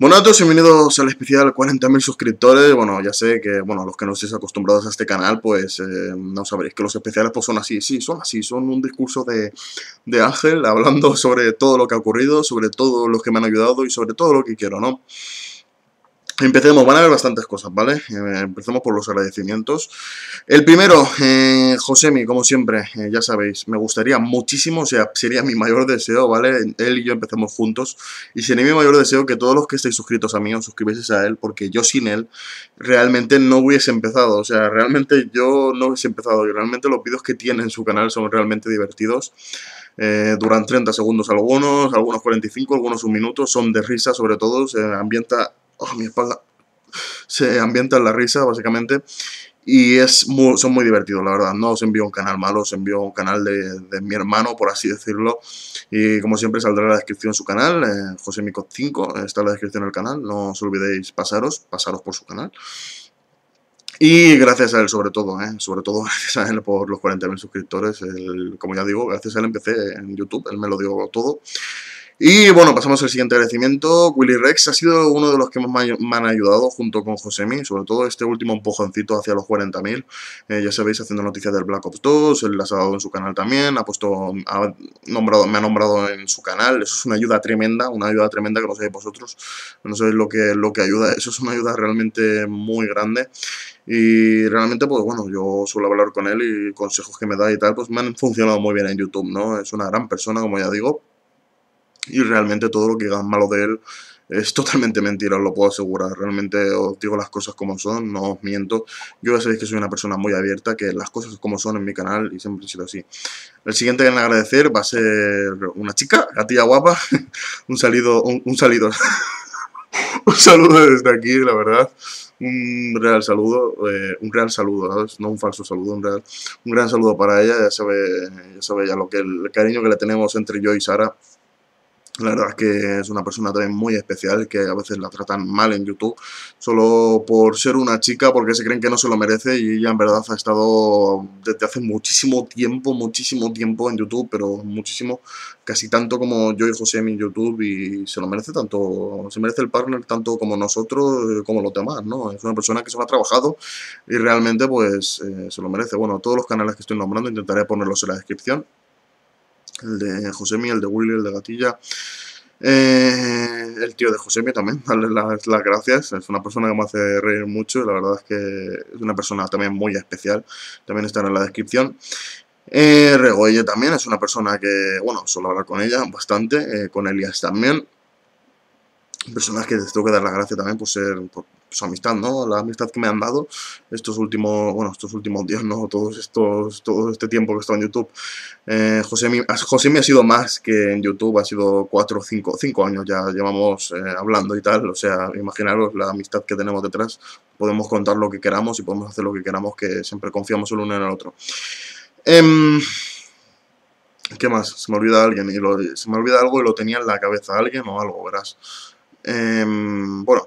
Bueno a todos, bienvenidos al especial 40.000 suscriptores, bueno, ya sé que, bueno, los que no estéis acostumbrados a este canal, pues eh, no sabréis que los especiales pues son así, sí, son así, son un discurso de, de Ángel hablando sobre todo lo que ha ocurrido, sobre todo los que me han ayudado y sobre todo lo que quiero, ¿no? Empecemos, van a haber bastantes cosas, ¿vale? Eh, empecemos por los agradecimientos. El primero, eh, Josemi, como siempre, eh, ya sabéis, me gustaría muchísimo, o sea, sería mi mayor deseo, ¿vale? Él y yo empezamos juntos. Y sería mi mayor deseo que todos los que estéis suscritos a mí os suscribieseis a él, porque yo sin él realmente no hubiese empezado. O sea, realmente yo no hubiese empezado. Y realmente los vídeos que tiene en su canal son realmente divertidos. Eh, duran 30 segundos algunos, algunos 45, algunos un minuto, son de risa sobre todo, se ambienta Oh, mi espalda, se ambienta en la risa, básicamente. Y es son muy divertidos, la verdad. No os envío un canal malo, os envío un canal de, mi hermano, por así decirlo. Y como siempre saldrá en la descripción su canal, eh, José Mico 5, está en la descripción del canal. No os olvidéis pasaros, pasaros por su canal. Y gracias a él sobre todo, ¿eh? sobre todo gracias a él por los 40.000 suscriptores. como ya digo, gracias a él empecé en YouTube, él me lo dio todo. Y bueno, pasamos al siguiente agradecimiento. Willy Rex ha sido uno de los que más me han ayudado junto con Josemi, sobre todo este último empujoncito hacia los 40.000. Eh, ya sabéis, haciendo noticias del Black Ops 2, él las ha dado en su canal también, ha puesto, nombrado, me ha nombrado en su canal. Eso es una ayuda tremenda, una ayuda tremenda que no sabéis vosotros, no sabéis lo que, lo que ayuda. Eso es una ayuda realmente muy grande. Y realmente, pues bueno, yo suelo hablar con él y consejos que me da y tal, pues me han funcionado muy bien en YouTube, ¿no? Es una gran persona, como ya digo y realmente todo lo que digan malo de él es totalmente mentira, os lo puedo asegurar. Realmente os digo las cosas como son, no os miento. Yo ya sabéis que soy una persona muy abierta, que las cosas como son en mi canal y siempre he sido así. El siguiente en agradecer va a ser una chica, tía guapa. un salido, un, salido. un saludo desde aquí, la verdad. Un real saludo, eh, un real saludo, No un falso saludo, un real, un gran saludo para ella. Ya sabe, ya ya lo que el cariño que le tenemos entre yo y Sara. La verdad es que es una persona también muy especial, que a veces la tratan mal en YouTube, solo por ser una chica, porque se creen que no se lo merece y ella en verdad ha estado desde hace muchísimo tiempo, muchísimo tiempo en YouTube, pero muchísimo, casi tanto como yo y José en YouTube y se lo merece tanto, se merece el partner tanto como nosotros, eh, como los demás, ¿no? Es una persona que se lo ha trabajado y realmente pues eh, se lo merece. Bueno, todos los canales que estoy nombrando intentaré ponerlos en la descripción el de Josemi, el de Willy, el de Gatilla. Eh, el tío de Josemi también, darle las, gracias. Es una persona que me hace reír mucho. La verdad es que es una persona también muy especial. También estará en la descripción. Eh, Regoelle también es una persona que, bueno, suelo hablar con ella bastante. Eh, con Elias también personas que les tengo que dar las gracias también por ser por su amistad, ¿no? La amistad que me han dado estos últimos, bueno, estos últimos días, ¿no? Todos estos, todo este tiempo que he estado en YouTube. Eh, José, me ha sido más que en YouTube, ha sido cuatro, cinco, cinco años ya llevamos eh, hablando y tal, o sea, imaginaros la amistad que tenemos detrás, podemos contar lo que queramos y podemos hacer lo que queramos, que siempre confiamos el uno en el otro. Em, ¿Qué más? Se me olvida alguien y se me olvida algo y lo tenía en la cabeza alguien o algo, verás. Em, bueno,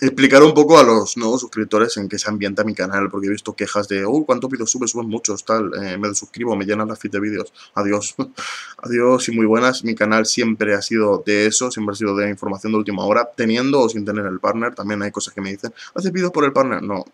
explicar un poco a los nuevos suscriptores en qué se ambienta mi canal, porque he visto quejas de, oh, ¿cuántos vídeos subes? Suben muchos, tal, eh, me suscribo, me llenan la feed de vídeos, adiós, adiós y muy buenas, mi canal siempre ha sido de eso, siempre ha sido de información de última hora, teniendo o sin tener el partner, también hay cosas que me dicen, ¿haces vídeos por el partner? No,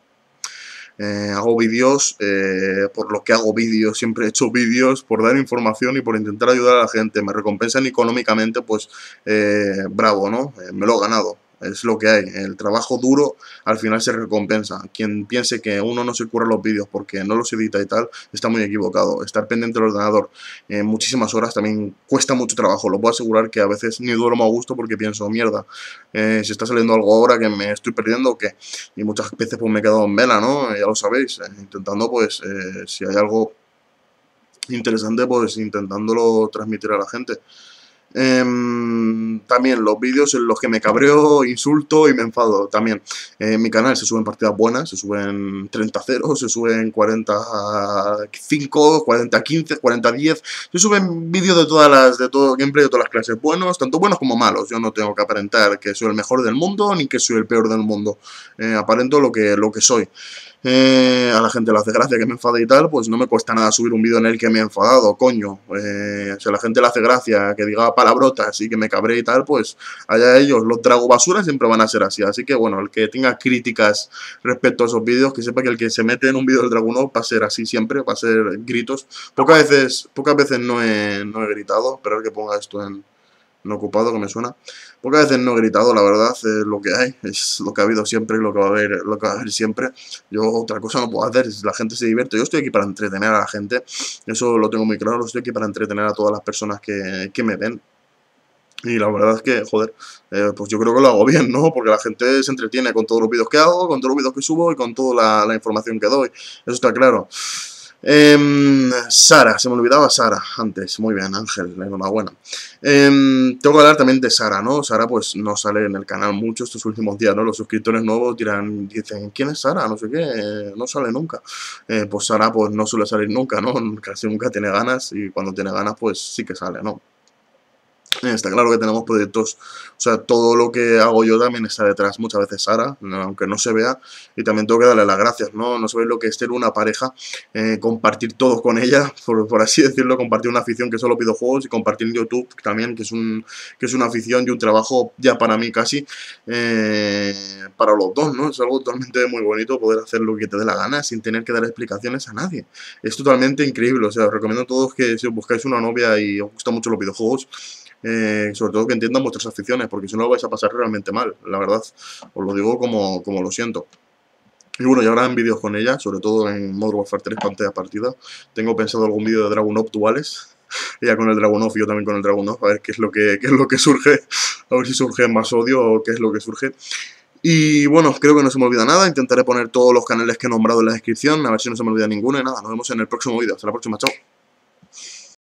eh, hago vídeos eh, por lo que hago vídeos, siempre he hecho vídeos por dar información y por intentar ayudar a la gente. Me recompensan económicamente, pues eh, bravo, ¿no? me lo he ganado es lo que hay. El trabajo duro al final se recompensa. Quien piense que uno no se cura los vídeos porque no los edita y tal, está muy equivocado. Estar pendiente del ordenador en eh, muchísimas horas también cuesta mucho trabajo. Lo puedo asegurar que a veces ni duermo a gusto porque pienso, mierda, eh, si está saliendo algo ahora que me estoy perdiendo que Y muchas veces pues me he quedado en vela, ¿no? Eh, ya lo sabéis. intentando pues si hay algo interesante pues intentándolo transmitir a la gente. Em, también los vídeos en los que me cabreo, insulto y me enfado. También en eh, mi canal se suben partidas buenas, se suben 30-0, se suben 45, 40-15, 40-10. Se suben vídeos de todas las, de todo gameplay de todas las clases, buenos, tanto buenos como malos. Yo no tengo que aparentar que soy el mejor del mundo ni que soy el peor del mundo. Eh, aparento lo que, lo que soy. Eh, a la gente le hace gracia que me enfade y tal, pues no me cuesta nada subir un vídeo en el que me he enfadado, coño. Eh, si a la gente le hace gracia que diga palabrotas y que me cabré y tal, pues allá ellos, los trago basura siempre van a ser así. Así que bueno, el que tenga críticas respecto a esos vídeos, que sepa que el que se mete en un vídeo del draguno va a ser así siempre, va a ser gritos. Pocas veces, pocas veces no he, no he gritado, pero el que ponga esto en, no ocupado, que me suena. Porque a veces no he gritado, la verdad, es lo que hay, es lo que ha habido siempre y lo que va a haber, lo que va siempre. Yo otra cosa no puedo hacer, la gente se divierte. Yo estoy aquí para entretener a la gente, eso lo tengo muy claro, estoy aquí para entretener a todas las personas que, me ven. Y la verdad es que, joder, eh, pues yo creo que lo hago bien, ¿no? Porque la gente se entretiene con todos los vídeos que hago, con todos los vídeos que subo y con toda la, la información que doy. Eso está claro. Em, Sara, se me olvidaba Sara antes. Muy bien, Ángel, enhorabuena. Em, tengo que hablar también de Sara, ¿no? Sara, pues no sale en el canal mucho estos últimos días, ¿no? Los suscriptores nuevos dirán, dicen, ¿quién es Sara? No sé qué, eh, no sale nunca. Eh, pues Sara, pues no suele salir nunca, ¿no? Casi nunca tiene ganas y cuando tiene ganas, pues sí que sale, ¿no? está claro que tenemos proyectos, o sea, todo lo que hago yo también está detrás muchas veces Sara, aunque no se vea, y también tengo que darle las gracias, ¿no? No sabéis lo que es ser una pareja, eh, compartir todo con ella, por, así decirlo, compartir una afición que solo pido juegos y compartir YouTube también, que es, un, que es una afición y un trabajo ya para mí casi, eh, para los dos, ¿no? Es algo totalmente muy bonito poder hacer lo que te dé la gana sin tener que dar explicaciones a nadie. Es totalmente increíble, o sea, os recomiendo a todos que si os buscáis una novia y os gustan mucho los videojuegos, eh, sobre todo que entiendan vuestras aficiones, porque si no lo vais a pasar realmente mal, la verdad, os lo digo como, como lo siento. Y bueno, ya habrán vídeos con ella, sobre todo en modo Warfare 3 pantalla partida. Tengo pensado algún vídeo de Dragon Up duales, ella con el Dragon Off y yo también con el Dragon Off a ver qué es lo que, qué es lo que surge, a ver si surge más odio o qué es lo que surge. Y bueno, creo que no se me olvida nada, intentaré poner todos los canales que he nombrado en la descripción, a ver si no se me olvida ninguno y nada, nos vemos en el próximo vídeo, hasta la próxima, chao.